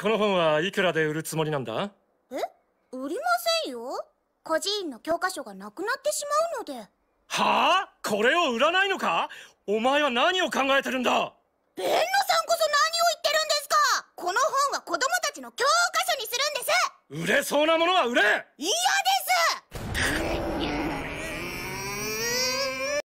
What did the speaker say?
この本はいくらで売るつもりなんだえ売りませんよ孤児院の教科書がなくなってしまうのではあこれを売らないのかお前は何を考えてるんだ弁野さんこそ何を言ってるんですかこの本は子供たちの教科書にするんです売れそうなものは売れ嫌です